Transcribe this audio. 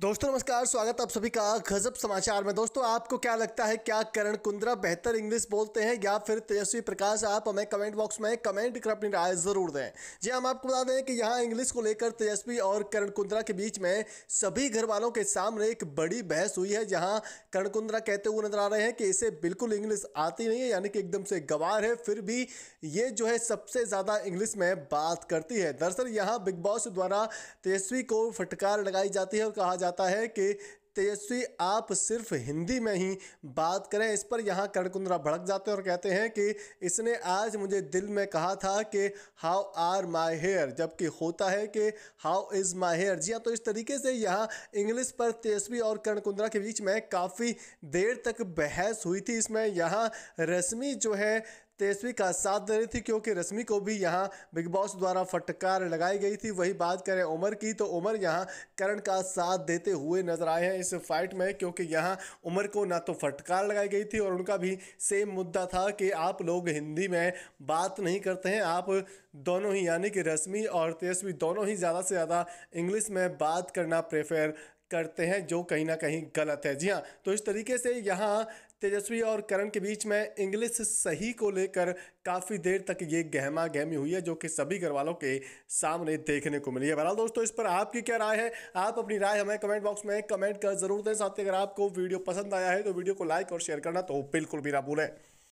दोस्तों नमस्कार स्वागत आप सभी का गजब समाचार में दोस्तों आपको क्या लगता है क्या करण कुंद्रा बेहतर इंग्लिश बोलते हैं या फिर तेजस्वी प्रकाश आप हमें कमेंट बॉक्स में कमेंट कर अपनी राय जरूर दें जी हाँ, हम आपको बता दें कि यहाँ इंग्लिश को लेकर तेजस्वी और करण कुंद्रा के बीच में सभी घर वालों के सामने एक बड़ी बहस हुई है जहाँ करण कुंद्रा कहते हुए नजर आ रहे हैं कि इसे बिल्कुल इंग्लिश आती नहीं है यानी कि एकदम से गवार है फिर भी ये जो है सबसे ज़्यादा इंग्लिश में बात करती है दरअसल यहाँ बिग बॉस द्वारा तेजस्वी को फटकार लगाई जाती है और कहा जाता जाता है कि तेजस्वी आप सिर्फ हिंदी में ही बात करें इस पर यहाँ कड़कुंदरा भड़क जाते हैं और कहते हैं कि इसने आज मुझे दिल में कहा था कि हाउ आर माई हेयर जबकि होता है कि हाउ इज़ माई हेयर जी हाँ तो इस तरीके से यहाँ इंग्लिश पर तेजस्वी और कणकुंद्रा के बीच में काफ़ी देर तक बहस हुई थी इसमें यहाँ रश्मि जो है तेजस्वी का साथ दे रही थी क्योंकि रश्मि को भी यहाँ बिग बॉस द्वारा फटकार लगाई गई थी वही बात करें उमर की तो उमर यहाँ करण का साथ देते हुए नजर आए हैं इस फाइट में क्योंकि यहाँ उमर को ना तो फटकार लगाई गई थी और उनका भी सेम मुद्दा था कि आप लोग हिंदी में बात नहीं करते हैं आप दोनों ही यानी कि रश्मि और तेजस्वी दोनों ही ज़्यादा से ज़्यादा इंग्लिश में बात करना प्रेफर करते हैं जो कहीं ना कहीं गलत है जी हाँ तो इस तरीके से यहाँ तेजस्वी और करण के बीच में इंग्लिश सही को लेकर काफ़ी देर तक ये गहमा गहमी हुई है जो कि सभी घर वालों के सामने देखने को मिली है बहरहाल दोस्तों इस पर आपकी क्या राय है आप अपनी राय हमें कमेंट बॉक्स में कमेंट कर जरूर दें साथ ही अगर आपको वीडियो पसंद आया है तो वीडियो को लाइक और शेयर करना तो बिल्कुल भी ना भूलें